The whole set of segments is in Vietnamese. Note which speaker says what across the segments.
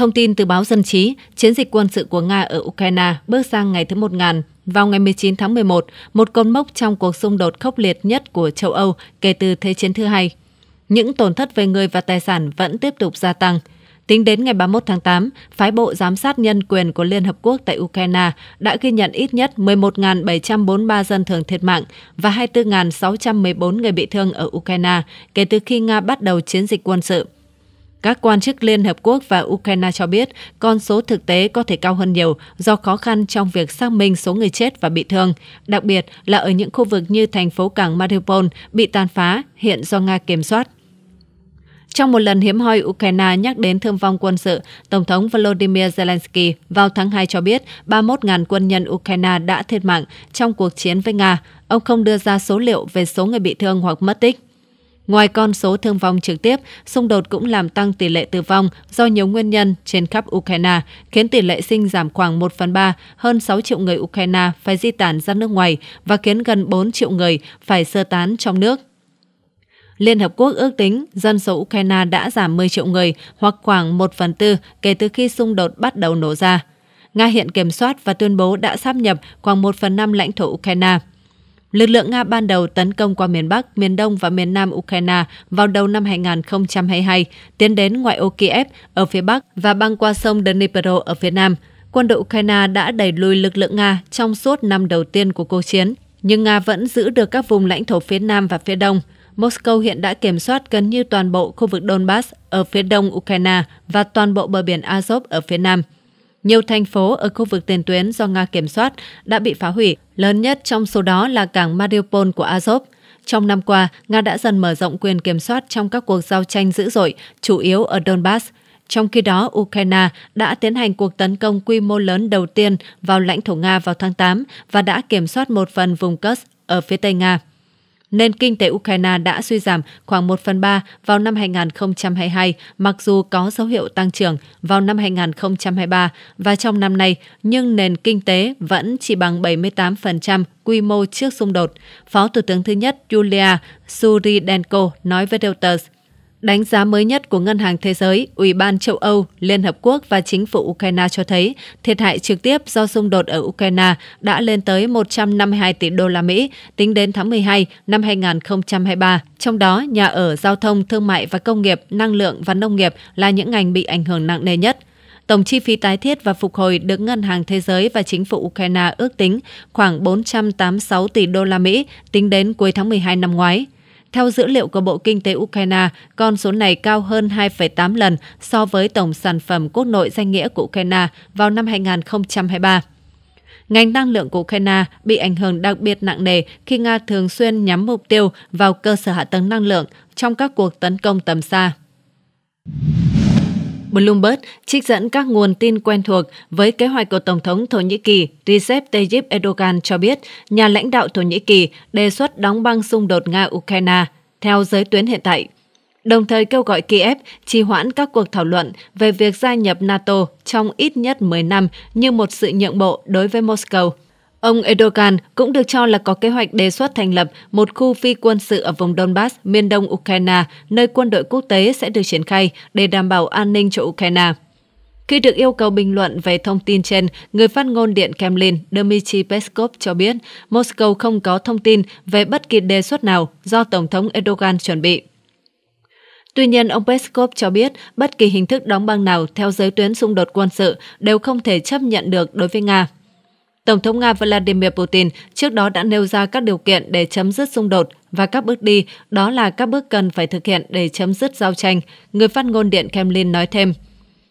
Speaker 1: Thông tin từ báo Dân trí, chiến dịch quân sự của Nga ở Ukraine bước sang ngày thứ 1000. Vào ngày 19 tháng 11, một cột mốc trong cuộc xung đột khốc liệt nhất của châu Âu kể từ Thế chiến thứ hai. Những tổn thất về người và tài sản vẫn tiếp tục gia tăng. Tính đến ngày 31 tháng 8, phái bộ giám sát nhân quyền của Liên Hợp Quốc tại Ukraine đã ghi nhận ít nhất 11.743 dân thường thiệt mạng và 24.614 người bị thương ở Ukraine kể từ khi Nga bắt đầu chiến dịch quân sự. Các quan chức Liên Hợp Quốc và Ukraine cho biết con số thực tế có thể cao hơn nhiều do khó khăn trong việc xác minh số người chết và bị thương, đặc biệt là ở những khu vực như thành phố cảng Mariupol bị tàn phá hiện do Nga kiểm soát. Trong một lần hiếm hoi Ukraine nhắc đến thương vong quân sự, Tổng thống Volodymyr Zelensky vào tháng 2 cho biết 31.000 quân nhân Ukraine đã thiệt mạng trong cuộc chiến với Nga. Ông không đưa ra số liệu về số người bị thương hoặc mất tích. Ngoài con số thương vong trực tiếp, xung đột cũng làm tăng tỷ lệ tử vong do nhiều nguyên nhân trên khắp Ukraine, khiến tỷ lệ sinh giảm khoảng 1 phần 3, hơn 6 triệu người Ukraine phải di tản ra nước ngoài và khiến gần 4 triệu người phải sơ tán trong nước. Liên Hợp Quốc ước tính dân số Ukraine đã giảm 10 triệu người hoặc khoảng 1 phần tư kể từ khi xung đột bắt đầu nổ ra. Nga hiện kiểm soát và tuyên bố đã sáp nhập khoảng 1 phần 5 lãnh thổ Ukraine. Lực lượng Nga ban đầu tấn công qua miền Bắc, miền Đông và miền Nam Ukraine vào đầu năm 2022, tiến đến ngoại ô Kiev ở phía Bắc và băng qua sông Dnipro ở phía Nam. Quân đội Ukraine đã đẩy lùi lực lượng Nga trong suốt năm đầu tiên của cuộc chiến, nhưng Nga vẫn giữ được các vùng lãnh thổ phía Nam và phía Đông. Moscow hiện đã kiểm soát gần như toàn bộ khu vực Donbass ở phía đông Ukraine và toàn bộ bờ biển Azov ở phía Nam. Nhiều thành phố ở khu vực tiền tuyến do Nga kiểm soát đã bị phá hủy, lớn nhất trong số đó là cảng Mariupol của Azov. Trong năm qua, Nga đã dần mở rộng quyền kiểm soát trong các cuộc giao tranh dữ dội, chủ yếu ở Donbass. Trong khi đó, Ukraine đã tiến hành cuộc tấn công quy mô lớn đầu tiên vào lãnh thổ Nga vào tháng 8 và đã kiểm soát một phần vùng Kursk ở phía tây Nga. Nền kinh tế Ukraine đã suy giảm khoảng 1 phần 3 vào năm 2022, mặc dù có dấu hiệu tăng trưởng vào năm 2023 và trong năm nay, nhưng nền kinh tế vẫn chỉ bằng 78% quy mô trước xung đột. Phó Thủ tướng thứ nhất Julia Suridenko nói với Reuters – Đánh giá mới nhất của Ngân hàng Thế giới, Ủy ban châu Âu, Liên Hợp Quốc và chính phủ Ukraine cho thấy thiệt hại trực tiếp do xung đột ở Ukraine đã lên tới 152 tỷ đô la Mỹ tính đến tháng 12 năm 2023. Trong đó, nhà ở, giao thông, thương mại và công nghiệp, năng lượng và nông nghiệp là những ngành bị ảnh hưởng nặng nề nhất. Tổng chi phí tái thiết và phục hồi được Ngân hàng Thế giới và chính phủ Ukraine ước tính khoảng 486 tỷ đô la Mỹ tính đến cuối tháng 12 năm ngoái. Theo dữ liệu của Bộ Kinh tế Ukraine, con số này cao hơn 2,8 lần so với tổng sản phẩm quốc nội danh nghĩa của Ukraine vào năm 2023. Ngành năng lượng của Ukraine bị ảnh hưởng đặc biệt nặng nề khi Nga thường xuyên nhắm mục tiêu vào cơ sở hạ tầng năng lượng trong các cuộc tấn công tầm xa. Bloomberg trích dẫn các nguồn tin quen thuộc với kế hoạch của Tổng thống Thổ Nhĩ Kỳ Recep Tayyip Erdogan cho biết nhà lãnh đạo Thổ Nhĩ Kỳ đề xuất đóng băng xung đột Nga-Ukraine theo giới tuyến hiện tại, đồng thời kêu gọi Kiev trì hoãn các cuộc thảo luận về việc gia nhập NATO trong ít nhất 10 năm như một sự nhượng bộ đối với Moscow. Ông Erdogan cũng được cho là có kế hoạch đề xuất thành lập một khu phi quân sự ở vùng Donbass, miền đông Ukraine, nơi quân đội quốc tế sẽ được triển khai để đảm bảo an ninh cho Ukraine. Khi được yêu cầu bình luận về thông tin trên, người phát ngôn Điện Kremlin Dmitry Peskov cho biết Moscow không có thông tin về bất kỳ đề xuất nào do Tổng thống Erdogan chuẩn bị. Tuy nhiên, ông Peskov cho biết bất kỳ hình thức đóng băng nào theo giới tuyến xung đột quân sự đều không thể chấp nhận được đối với Nga. Tổng thống Nga Vladimir Putin trước đó đã nêu ra các điều kiện để chấm dứt xung đột và các bước đi, đó là các bước cần phải thực hiện để chấm dứt giao tranh, người phát ngôn Điện Kremlin nói thêm.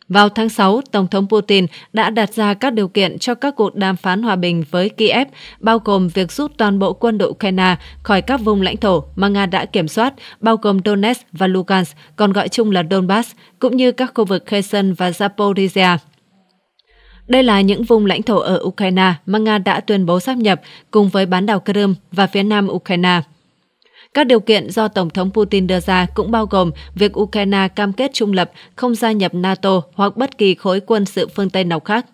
Speaker 1: Vào tháng 6, Tổng thống Putin đã đặt ra các điều kiện cho các cuộc đàm phán hòa bình với Kiev, bao gồm việc rút toàn bộ quân đội Ukraine khỏi các vùng lãnh thổ mà Nga đã kiểm soát, bao gồm Donetsk và Lugansk, còn gọi chung là Donbass, cũng như các khu vực Kherson và Zaporizhia. Đây là những vùng lãnh thổ ở Ukraine mà Nga đã tuyên bố sáp nhập cùng với bán đảo Crimea và phía nam Ukraine. Các điều kiện do Tổng thống Putin đưa ra cũng bao gồm việc Ukraine cam kết trung lập, không gia nhập NATO hoặc bất kỳ khối quân sự phương Tây nào khác.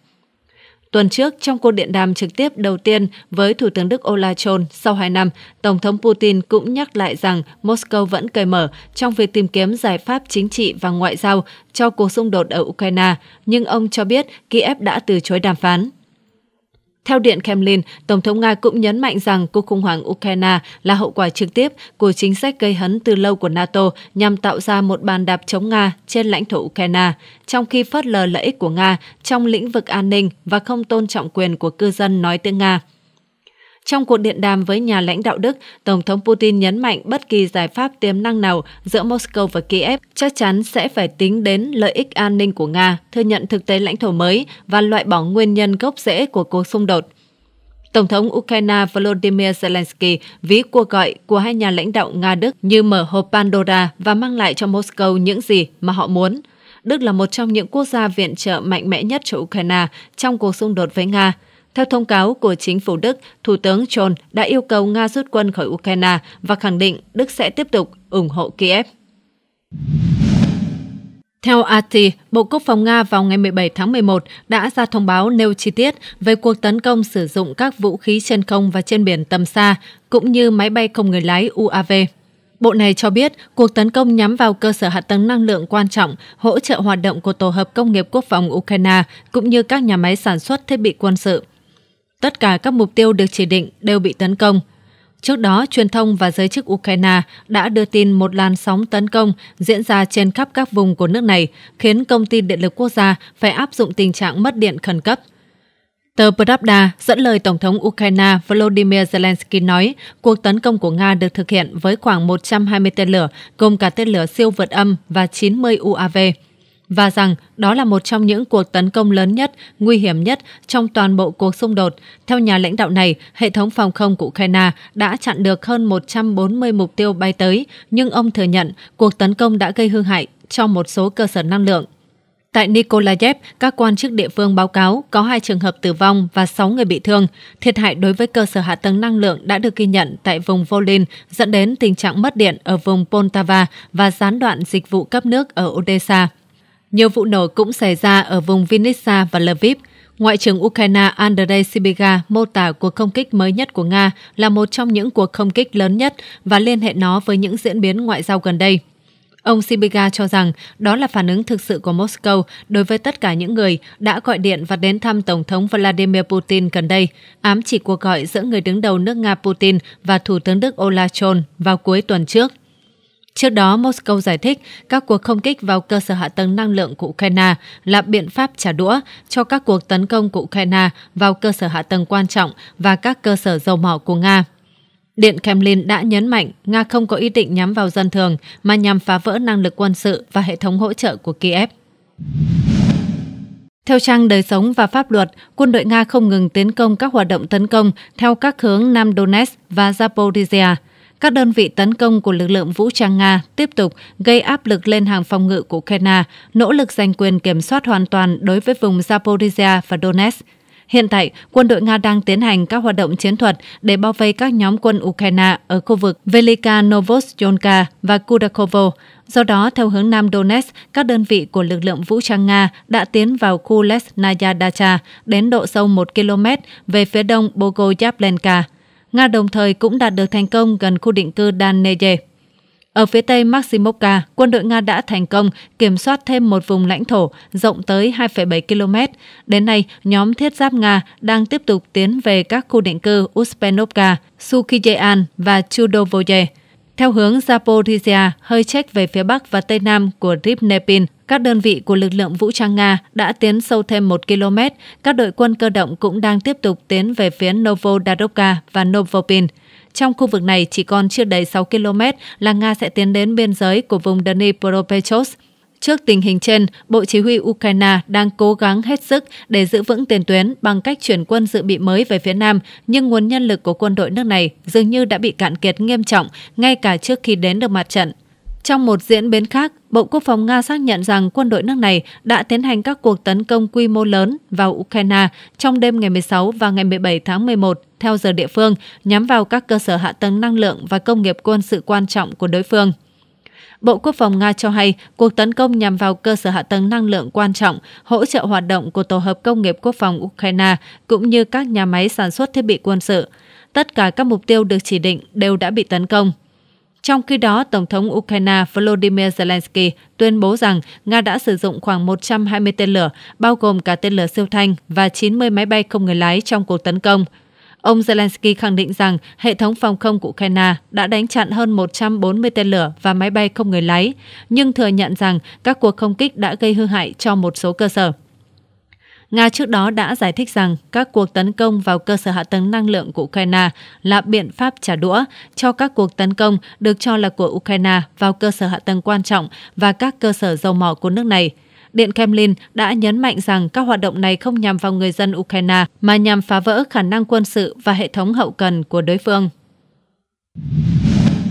Speaker 1: Tuần trước, trong cuộc điện đàm trực tiếp đầu tiên với Thủ tướng Đức Olaf Scholz sau 2 năm, Tổng thống Putin cũng nhắc lại rằng Moscow vẫn cởi mở trong việc tìm kiếm giải pháp chính trị và ngoại giao cho cuộc xung đột ở Ukraine, nhưng ông cho biết Kiev đã từ chối đàm phán. Theo Điện Kremlin, Tổng thống Nga cũng nhấn mạnh rằng cuộc khủng hoảng Ukraine là hậu quả trực tiếp của chính sách gây hấn từ lâu của NATO nhằm tạo ra một bàn đạp chống Nga trên lãnh thổ Ukraine, trong khi phớt lờ lợi ích của Nga trong lĩnh vực an ninh và không tôn trọng quyền của cư dân nói tiếng Nga. Trong cuộc điện đàm với nhà lãnh đạo Đức, Tổng thống Putin nhấn mạnh bất kỳ giải pháp tiềm năng nào giữa Moscow và Kiev chắc chắn sẽ phải tính đến lợi ích an ninh của Nga, thừa nhận thực tế lãnh thổ mới và loại bỏ nguyên nhân gốc rễ của cuộc xung đột. Tổng thống Ukraine Volodymyr Zelensky ví cuộc gọi của hai nhà lãnh đạo Nga-Đức như mở hộp Pandora và mang lại cho Moscow những gì mà họ muốn. Đức là một trong những quốc gia viện trợ mạnh mẽ nhất cho Ukraine trong cuộc xung đột với Nga. Theo thông cáo của chính phủ Đức, Thủ tướng John đã yêu cầu Nga rút quân khỏi Ukraine và khẳng định Đức sẽ tiếp tục ủng hộ Kiev. Theo RT, Bộ Quốc phòng Nga vào ngày 17 tháng 11 đã ra thông báo nêu chi tiết về cuộc tấn công sử dụng các vũ khí trên không và trên biển tầm xa, cũng như máy bay không người lái UAV. Bộ này cho biết cuộc tấn công nhắm vào cơ sở hạ tầng năng lượng quan trọng, hỗ trợ hoạt động của tổ hợp công nghiệp quốc phòng Ukraine cũng như các nhà máy sản xuất thiết bị quân sự tất cả các mục tiêu được chỉ định đều bị tấn công. Trước đó, truyền thông và giới chức Ukraine đã đưa tin một làn sóng tấn công diễn ra trên khắp các vùng của nước này, khiến công ty điện lực quốc gia phải áp dụng tình trạng mất điện khẩn cấp. Tờ Pravda dẫn lời Tổng thống Ukraine Volodymyr Zelensky nói cuộc tấn công của Nga được thực hiện với khoảng 120 tên lửa, gồm cả tên lửa siêu vượt âm và 90 UAV và rằng đó là một trong những cuộc tấn công lớn nhất, nguy hiểm nhất trong toàn bộ cuộc xung đột. Theo nhà lãnh đạo này, hệ thống phòng không của Ukraine đã chặn được hơn 140 mục tiêu bay tới, nhưng ông thừa nhận cuộc tấn công đã gây hư hại cho một số cơ sở năng lượng. Tại Nikolayev, các quan chức địa phương báo cáo có hai trường hợp tử vong và 6 người bị thương. Thiệt hại đối với cơ sở hạ tầng năng lượng đã được ghi nhận tại vùng Volin, dẫn đến tình trạng mất điện ở vùng Poltava và gián đoạn dịch vụ cấp nước ở Odessa. Nhiều vụ nổ cũng xảy ra ở vùng Vinnytsia và Lviv. Ngoại trưởng Ukraine Andrei Sibiga mô tả cuộc không kích mới nhất của Nga là một trong những cuộc không kích lớn nhất và liên hệ nó với những diễn biến ngoại giao gần đây. Ông Sibiga cho rằng đó là phản ứng thực sự của Moscow đối với tất cả những người đã gọi điện và đến thăm Tổng thống Vladimir Putin gần đây, ám chỉ cuộc gọi giữa người đứng đầu nước Nga Putin và Thủ tướng Đức Olaf Scholz vào cuối tuần trước. Trước đó, Moscow giải thích các cuộc không kích vào cơ sở hạ tầng năng lượng của Ukraine là biện pháp trả đũa cho các cuộc tấn công của Ukraine vào cơ sở hạ tầng quan trọng và các cơ sở dầu mỏ của Nga. Điện Kremlin đã nhấn mạnh Nga không có ý định nhắm vào dân thường mà nhằm phá vỡ năng lực quân sự và hệ thống hỗ trợ của Kiev. Theo trang Đời sống và Pháp luật, quân đội Nga không ngừng tiến công các hoạt động tấn công theo các hướng Nam Donetsk và Zaporizhia – các đơn vị tấn công của lực lượng vũ trang Nga tiếp tục gây áp lực lên hàng phòng ngự của Ukraine, nỗ lực giành quyền kiểm soát hoàn toàn đối với vùng Zaporizhia và Donetsk. Hiện tại, quân đội Nga đang tiến hành các hoạt động chiến thuật để bao vây các nhóm quân Ukraine ở khu vực Velika Novosyolka và Kudakovo. Do đó, theo hướng Nam Donetsk, các đơn vị của lực lượng vũ trang Nga đã tiến vào khu Lesnaya Dacha đến độ sâu 1 km về phía đông Bogoyavlenka. Nga đồng thời cũng đạt được thành công gần khu định cư Danneje. Ở phía tây Maximovka, quân đội Nga đã thành công kiểm soát thêm một vùng lãnh thổ rộng tới 2,7 km. Đến nay, nhóm thiết giáp Nga đang tiếp tục tiến về các khu định cư Uspenovka, Sukhijean và Chudovoye. Theo hướng Zaporizhia, hơi trách về phía bắc và tây nam của Rivnepin, các đơn vị của lực lượng vũ trang Nga đã tiến sâu thêm 1 km, các đội quân cơ động cũng đang tiếp tục tiến về phía Novodarovka và Novopin. Trong khu vực này chỉ còn chưa đầy 6 km là Nga sẽ tiến đến biên giới của vùng Dnipropetrovsk. Trước tình hình trên, Bộ Chỉ huy Ukraine đang cố gắng hết sức để giữ vững tiền tuyến bằng cách chuyển quân dự bị mới về phía Nam, nhưng nguồn nhân lực của quân đội nước này dường như đã bị cạn kiệt nghiêm trọng ngay cả trước khi đến được mặt trận. Trong một diễn biến khác, Bộ Quốc phòng Nga xác nhận rằng quân đội nước này đã tiến hành các cuộc tấn công quy mô lớn vào Ukraine trong đêm ngày 16 và ngày 17 tháng 11 theo giờ địa phương, nhắm vào các cơ sở hạ tầng năng lượng và công nghiệp quân sự quan trọng của đối phương. Bộ Quốc phòng Nga cho hay cuộc tấn công nhằm vào cơ sở hạ tầng năng lượng quan trọng, hỗ trợ hoạt động của tổ hợp công nghiệp quốc phòng Ukraine cũng như các nhà máy sản xuất thiết bị quân sự. Tất cả các mục tiêu được chỉ định đều đã bị tấn công. Trong khi đó, Tổng thống Ukraine Volodymyr Zelensky tuyên bố rằng Nga đã sử dụng khoảng 120 tên lửa, bao gồm cả tên lửa siêu thanh và 90 máy bay không người lái trong cuộc tấn công. Ông Zelensky khẳng định rằng hệ thống phòng không của Ukraine đã đánh chặn hơn 140 tên lửa và máy bay không người lái, nhưng thừa nhận rằng các cuộc không kích đã gây hư hại cho một số cơ sở. Nga trước đó đã giải thích rằng các cuộc tấn công vào cơ sở hạ tầng năng lượng của Ukraine là biện pháp trả đũa cho các cuộc tấn công được cho là của Ukraine vào cơ sở hạ tầng quan trọng và các cơ sở dầu mỏ của nước này – Điện Kremlin đã nhấn mạnh rằng các hoạt động này không nhằm vào người dân Ukraine mà nhằm phá vỡ khả năng quân sự và hệ thống hậu cần của đối phương.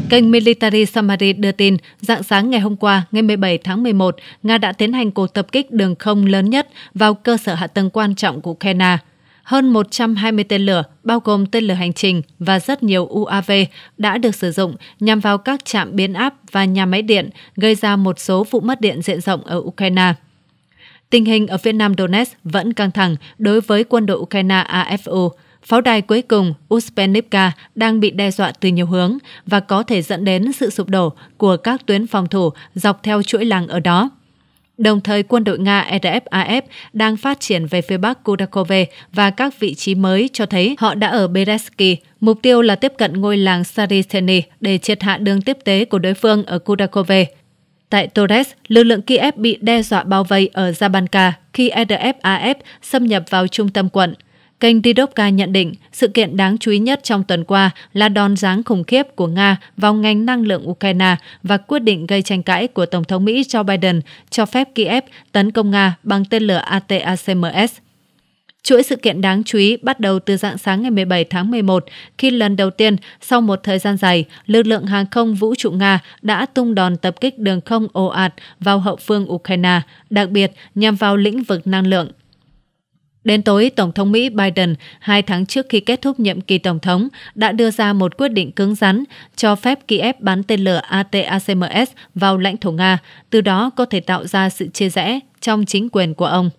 Speaker 1: Kênh Military Summary đưa tin, dạng sáng ngày hôm qua, ngày 17 tháng 11, Nga đã tiến hành cuộc tập kích đường không lớn nhất vào cơ sở hạ tầng quan trọng của Ukraine. Hơn 120 tên lửa, bao gồm tên lửa hành trình và rất nhiều UAV đã được sử dụng nhằm vào các trạm biến áp và nhà máy điện, gây ra một số vụ mất điện diện rộng ở Ukraine. Tình hình ở phía nam Donetsk vẫn căng thẳng đối với quân đội Ukraine AFO. Pháo đài cuối cùng Uspenivka đang bị đe dọa từ nhiều hướng và có thể dẫn đến sự sụp đổ của các tuyến phòng thủ dọc theo chuỗi làng ở đó. Đồng thời, quân đội Nga RFAF e đang phát triển về phía bắc Kudakove và các vị trí mới cho thấy họ đã ở Bereski. Mục tiêu là tiếp cận ngôi làng Saritseny để triệt hạ đường tiếp tế của đối phương ở Kudakove. Tại Torres, lực lượng Kiev bị đe dọa bao vây ở Zabanka khi RFAF xâm nhập vào trung tâm quận. Kênh Didovka nhận định sự kiện đáng chú ý nhất trong tuần qua là đòn giáng khủng khiếp của Nga vào ngành năng lượng Ukraine và quyết định gây tranh cãi của Tổng thống Mỹ Joe Biden cho phép Kiev tấn công Nga bằng tên lửa ATACMS. Chuỗi sự kiện đáng chú ý bắt đầu từ dạng sáng ngày 17 tháng 11, khi lần đầu tiên sau một thời gian dài, lực lượng hàng không vũ trụ Nga đã tung đòn tập kích đường không ồ ạt vào hậu phương Ukraine, đặc biệt nhằm vào lĩnh vực năng lượng. Đến tối, Tổng thống Mỹ Biden, hai tháng trước khi kết thúc nhiệm kỳ Tổng thống, đã đưa ra một quyết định cứng rắn cho phép Kiev bắn tên lửa ATACMS vào lãnh thổ Nga, từ đó có thể tạo ra sự chia rẽ trong chính quyền của ông.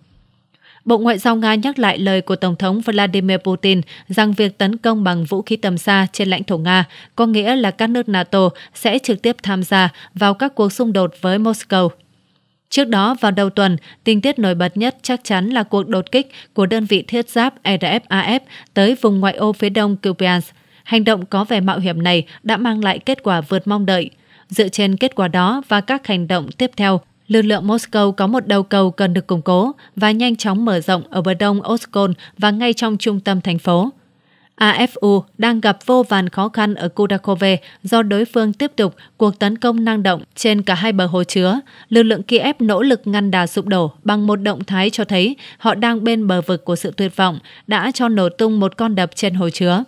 Speaker 1: Bộ Ngoại giao Nga nhắc lại lời của Tổng thống Vladimir Putin rằng việc tấn công bằng vũ khí tầm xa trên lãnh thổ Nga có nghĩa là các nước NATO sẽ trực tiếp tham gia vào các cuộc xung đột với Moscow. Trước đó, vào đầu tuần, tình tiết nổi bật nhất chắc chắn là cuộc đột kích của đơn vị thiết giáp RFAF e tới vùng ngoại ô phía đông Kupiansk. Hành động có vẻ mạo hiểm này đã mang lại kết quả vượt mong đợi. Dựa trên kết quả đó và các hành động tiếp theo, lực lượng Moscow có một đầu cầu cần được củng cố và nhanh chóng mở rộng ở bờ đông Oskol và ngay trong trung tâm thành phố. AFU đang gặp vô vàn khó khăn ở Kudakove do đối phương tiếp tục cuộc tấn công năng động trên cả hai bờ hồ chứa. Lực lượng Kiev nỗ lực ngăn đà sụp đổ bằng một động thái cho thấy họ đang bên bờ vực của sự tuyệt vọng, đã cho nổ tung một con đập trên hồ chứa.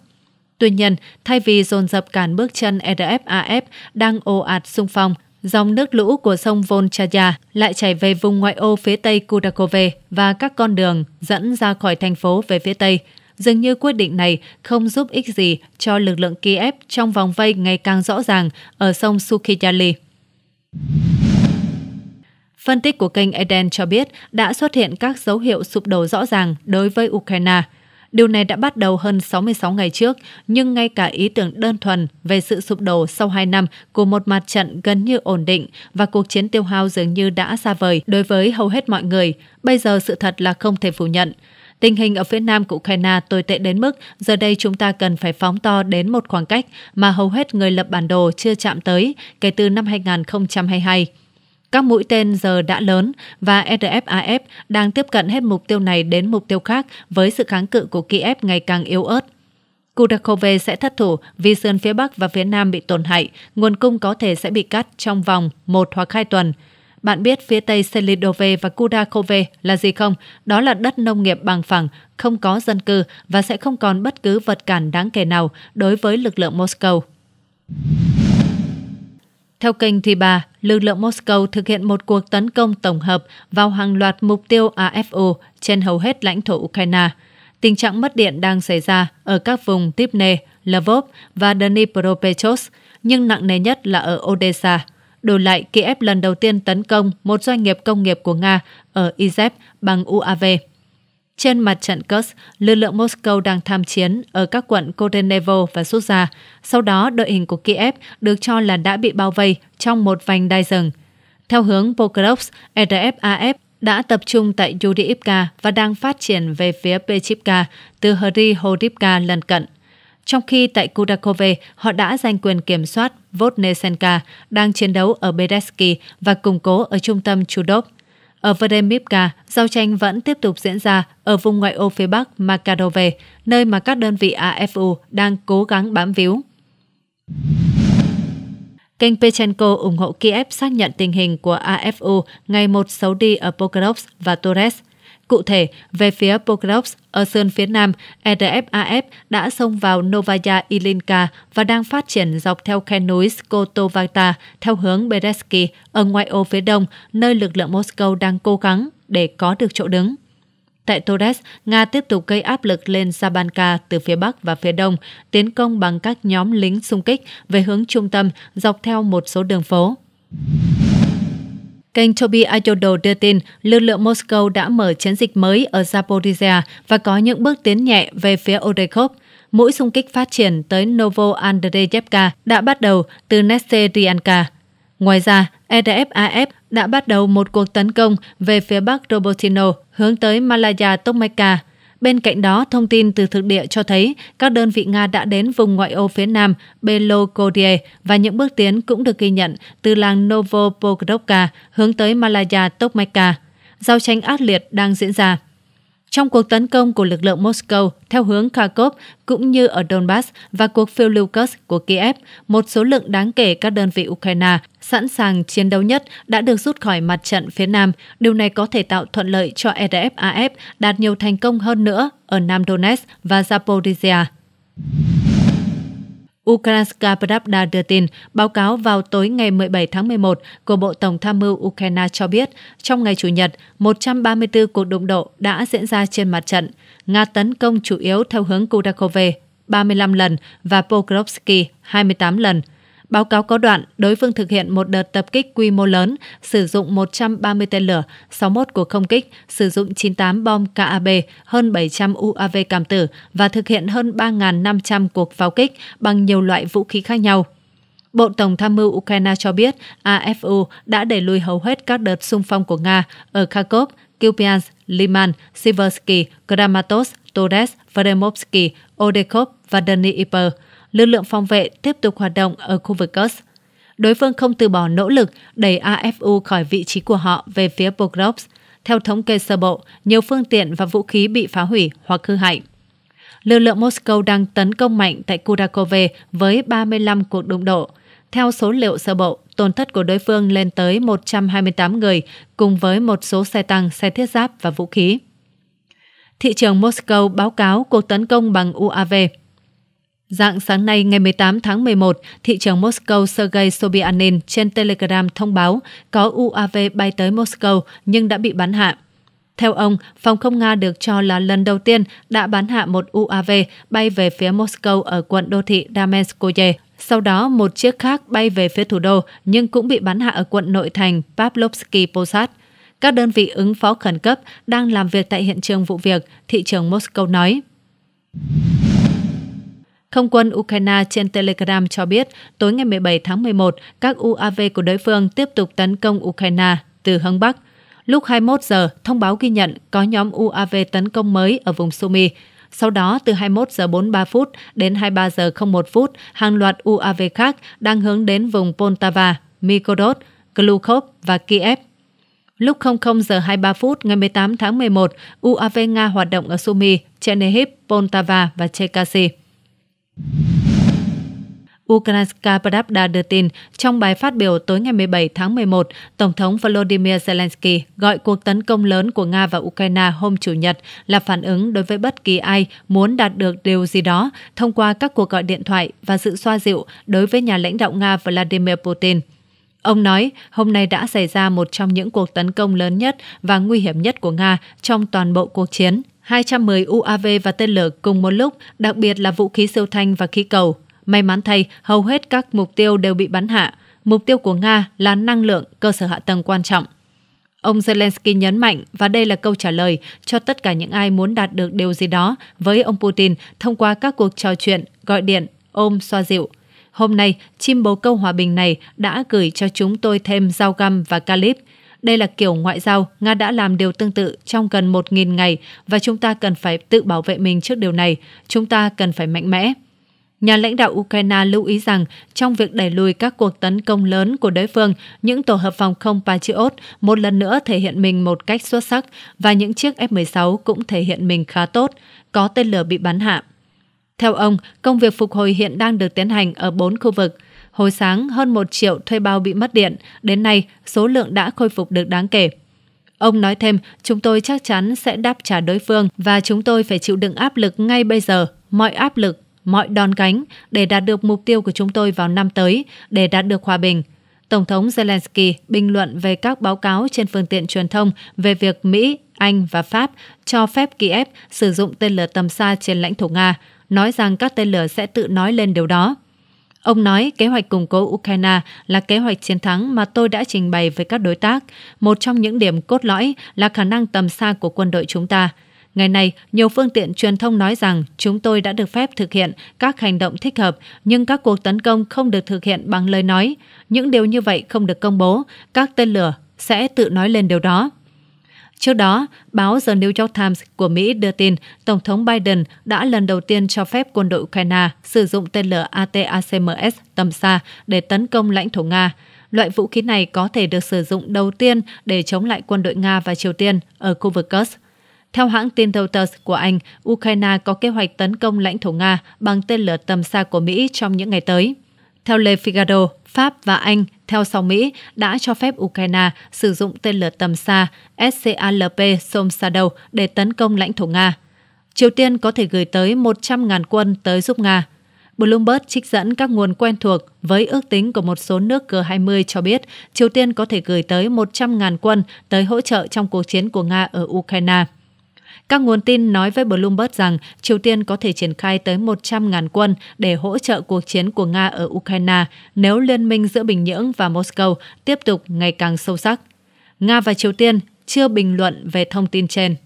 Speaker 1: Tuy nhiên, thay vì dồn dập cản bước chân RFAF e đang ồ ạt xung phong, dòng nước lũ của sông Volchaya lại chảy về vùng ngoại ô phía tây Kudakove và các con đường dẫn ra khỏi thành phố về phía tây. Dường như quyết định này không giúp ích gì cho lực lượng Kiev trong vòng vây ngày càng rõ ràng ở sông Sukhiyali. Phân tích của kênh Eden cho biết đã xuất hiện các dấu hiệu sụp đổ rõ ràng đối với Ukraine – Điều này đã bắt đầu hơn 66 ngày trước, nhưng ngay cả ý tưởng đơn thuần về sự sụp đổ sau 2 năm của một mặt trận gần như ổn định và cuộc chiến tiêu hao dường như đã xa vời đối với hầu hết mọi người, bây giờ sự thật là không thể phủ nhận. Tình hình ở phía nam của Ukraine tồi tệ đến mức giờ đây chúng ta cần phải phóng to đến một khoảng cách mà hầu hết người lập bản đồ chưa chạm tới kể từ năm 2022. Các mũi tên giờ đã lớn và RFAF e đang tiếp cận hết mục tiêu này đến mục tiêu khác với sự kháng cự của Kiev ngày càng yếu ớt. Kudakove sẽ thất thủ vì sườn phía Bắc và phía Nam bị tổn hại, nguồn cung có thể sẽ bị cắt trong vòng một hoặc hai tuần. Bạn biết phía Tây Selidove và Kudakove là gì không? Đó là đất nông nghiệp bằng phẳng, không có dân cư và sẽ không còn bất cứ vật cản đáng kể nào đối với lực lượng Moscow. Theo kênh Thi bà lực lượng Moscow thực hiện một cuộc tấn công tổng hợp vào hàng loạt mục tiêu AFO trên hầu hết lãnh thổ Ukraine. Tình trạng mất điện đang xảy ra ở các vùng Tipne, Lvov và Dnipropetrovsk, nhưng nặng nề nhất là ở Odessa. Đổi lại, Kiev lần đầu tiên tấn công một doanh nghiệp công nghiệp của Nga ở Izeb bằng UAV. Trên mặt trận Kursk, lực lượng Moscow đang tham chiến ở các quận Korenevo và Suza. Sau đó, đội hình của Kiev được cho là đã bị bao vây trong một vành đai rừng. Theo hướng Pokrovsk, RFAF đã tập trung tại Yudiivka và đang phát triển về phía Pechivka từ Hrihodivka lân cận. Trong khi tại Kudakove, họ đã giành quyền kiểm soát Vodnesenka, đang chiến đấu ở Bedeski và củng cố ở trung tâm Chudov. Ở Vremivka, giao tranh vẫn tiếp tục diễn ra ở vùng ngoại ô phía bắc Makadove, nơi mà các đơn vị AFU đang cố gắng bám víu. Kênh Pechenko ủng hộ Kiev xác nhận tình hình của AFU ngày một xấu đi ở Pokrovsk và Torres – Cụ thể, về phía Pokrovsk ở sơn phía nam, EDFAF đã xông vào Novaya Ilinka và đang phát triển dọc theo khe núi Skotovata theo hướng Beresky ở ngoại ô phía đông, nơi lực lượng Moscow đang cố gắng để có được chỗ đứng. Tại Torres, Nga tiếp tục gây áp lực lên Sabanka từ phía Bắc và phía Đông, tiến công bằng các nhóm lính xung kích về hướng trung tâm dọc theo một số đường phố. Kênh Toby Ayodo đưa tin lực lượng Moscow đã mở chiến dịch mới ở Zaporizhia và có những bước tiến nhẹ về phía Odekhov. Mũi xung kích phát triển tới Novo Andreyevka đã bắt đầu từ Nesterianka. Ngoài ra, EDFAF đã bắt đầu một cuộc tấn công về phía bắc Robotino hướng tới Malaya Tokmeka Bên cạnh đó, thông tin từ thực địa cho thấy các đơn vị Nga đã đến vùng ngoại ô phía nam Belokodie và những bước tiến cũng được ghi nhận từ làng Novopokrovka hướng tới Malaya Tokmaika. Giao tranh ác liệt đang diễn ra. Trong cuộc tấn công của lực lượng Moscow theo hướng Kharkov cũng như ở Donbass và cuộc phiêu lưu Kursk của Kiev, một số lượng đáng kể các đơn vị Ukraine sẵn sàng chiến đấu nhất đã được rút khỏi mặt trận phía Nam. Điều này có thể tạo thuận lợi cho RFAF e đạt nhiều thành công hơn nữa ở Nam Donetsk và Zaporizhia. Ukrainska Pravda đưa tin, báo cáo vào tối ngày 17 tháng 11 của Bộ Tổng tham mưu Ukraine cho biết, trong ngày Chủ nhật, 134 cuộc đụng độ đã diễn ra trên mặt trận. Nga tấn công chủ yếu theo hướng Kudakove 35 lần và Pokrovsky 28 lần – Báo cáo có đoạn, đối phương thực hiện một đợt tập kích quy mô lớn, sử dụng 130 tên lửa, 61 cuộc không kích, sử dụng 98 bom KAB, hơn 700 UAV cảm tử và thực hiện hơn 3.500 cuộc pháo kích bằng nhiều loại vũ khí khác nhau. Bộ Tổng tham mưu Ukraine cho biết AFU đã đẩy lùi hầu hết các đợt xung phong của Nga ở Kharkov, Kupiansk, Liman, Siversky, Kramatorsk, Torres, Vremovsky, Odekov và Dnipro lực lượng phòng vệ tiếp tục hoạt động ở khu vực Kursk. Đối phương không từ bỏ nỗ lực đẩy AFU khỏi vị trí của họ về phía Pokrovsk. Theo thống kê sơ bộ, nhiều phương tiện và vũ khí bị phá hủy hoặc hư hại. Lực lượng Moscow đang tấn công mạnh tại Kurakove với 35 cuộc đụng độ. Theo số liệu sơ bộ, tổn thất của đối phương lên tới 128 người, cùng với một số xe tăng, xe thiết giáp và vũ khí thị trường Moscow báo cáo cuộc tấn công bằng UAV. Dạng sáng nay ngày 18 tháng 11, thị trưởng Moscow Sergei Sobyanin trên Telegram thông báo có UAV bay tới Moscow nhưng đã bị bắn hạ. Theo ông, phòng không Nga được cho là lần đầu tiên đã bắn hạ một UAV bay về phía Moscow ở quận đô thị Damenskoye. Sau đó, một chiếc khác bay về phía thủ đô nhưng cũng bị bắn hạ ở quận nội thành Pavlovsky Posad. Các đơn vị ứng phó khẩn cấp đang làm việc tại hiện trường vụ việc, thị trưởng Moscow nói. Không quân Ukraine trên Telegram cho biết, tối ngày 17 tháng 11, các UAV của đối phương tiếp tục tấn công Ukraine từ hướng Bắc. Lúc 21 giờ, thông báo ghi nhận có nhóm UAV tấn công mới ở vùng Sumy. Sau đó, từ 21 giờ 43 phút đến 23 giờ 01 phút, hàng loạt UAV khác đang hướng đến vùng Poltava, Mykolaiv, Glukov và Kiev. Lúc 00 giờ 23 phút ngày 18 tháng 11, UAV Nga hoạt động ở Sumy, Chernihiv, Poltava và Chekasi. Ukrainska Pravda đưa tin, trong bài phát biểu tối ngày 17 tháng 11, Tổng thống Volodymyr Zelensky gọi cuộc tấn công lớn của Nga và Ukraine hôm Chủ nhật là phản ứng đối với bất kỳ ai muốn đạt được điều gì đó thông qua các cuộc gọi điện thoại và sự xoa dịu đối với nhà lãnh đạo Nga Vladimir Putin. Ông nói, hôm nay đã xảy ra một trong những cuộc tấn công lớn nhất và nguy hiểm nhất của Nga trong toàn bộ cuộc chiến 210 UAV và tên lửa cùng một lúc, đặc biệt là vũ khí siêu thanh và khí cầu. May mắn thay, hầu hết các mục tiêu đều bị bắn hạ. Mục tiêu của Nga là năng lượng, cơ sở hạ tầng quan trọng. Ông Zelensky nhấn mạnh, và đây là câu trả lời cho tất cả những ai muốn đạt được điều gì đó với ông Putin thông qua các cuộc trò chuyện, gọi điện, ôm xoa dịu. Hôm nay, chim bồ câu hòa bình này đã gửi cho chúng tôi thêm dao găm và calip. Đây là kiểu ngoại giao, Nga đã làm điều tương tự trong gần 1.000 ngày và chúng ta cần phải tự bảo vệ mình trước điều này. Chúng ta cần phải mạnh mẽ. Nhà lãnh đạo Ukraine lưu ý rằng trong việc đẩy lùi các cuộc tấn công lớn của đối phương, những tổ hợp phòng không Patriot một lần nữa thể hiện mình một cách xuất sắc và những chiếc F-16 cũng thể hiện mình khá tốt, có tên lửa bị bắn hạ. Theo ông, công việc phục hồi hiện đang được tiến hành ở bốn khu vực – Hồi sáng, hơn 1 triệu thuê bao bị mất điện. Đến nay, số lượng đã khôi phục được đáng kể. Ông nói thêm, chúng tôi chắc chắn sẽ đáp trả đối phương và chúng tôi phải chịu đựng áp lực ngay bây giờ, mọi áp lực, mọi đòn cánh để đạt được mục tiêu của chúng tôi vào năm tới, để đạt được hòa bình. Tổng thống Zelensky bình luận về các báo cáo trên phương tiện truyền thông về việc Mỹ, Anh và Pháp cho phép Kiev sử dụng tên lửa tầm xa trên lãnh thổ Nga, nói rằng các tên lửa sẽ tự nói lên điều đó. Ông nói kế hoạch củng cố Ukraine là kế hoạch chiến thắng mà tôi đã trình bày với các đối tác. Một trong những điểm cốt lõi là khả năng tầm xa của quân đội chúng ta. Ngày nay, nhiều phương tiện truyền thông nói rằng chúng tôi đã được phép thực hiện các hành động thích hợp, nhưng các cuộc tấn công không được thực hiện bằng lời nói. Những điều như vậy không được công bố, các tên lửa sẽ tự nói lên điều đó. Trước đó, báo The New York Times của Mỹ đưa tin Tổng thống Biden đã lần đầu tiên cho phép quân đội Ukraine sử dụng tên lửa ATACMS tầm xa để tấn công lãnh thổ Nga. Loại vũ khí này có thể được sử dụng đầu tiên để chống lại quân đội Nga và Triều Tiên ở khu vực Kursk. Theo hãng tin Reuters của Anh, Ukraine có kế hoạch tấn công lãnh thổ Nga bằng tên lửa tầm xa của Mỹ trong những ngày tới. Theo Le Figaro, Pháp và Anh theo sau Mỹ, đã cho phép Ukraine sử dụng tên lửa tầm xa SCALP Som Shadow để tấn công lãnh thổ Nga. Triều Tiên có thể gửi tới 100.000 quân tới giúp Nga. Bloomberg trích dẫn các nguồn quen thuộc với ước tính của một số nước G20 cho biết Triều Tiên có thể gửi tới 100.000 quân tới hỗ trợ trong cuộc chiến của Nga ở Ukraine. Các nguồn tin nói với Bloomberg rằng Triều Tiên có thể triển khai tới 100.000 quân để hỗ trợ cuộc chiến của Nga ở Ukraine nếu liên minh giữa Bình Nhưỡng và Moscow tiếp tục ngày càng sâu sắc. Nga và Triều Tiên chưa bình luận về thông tin trên.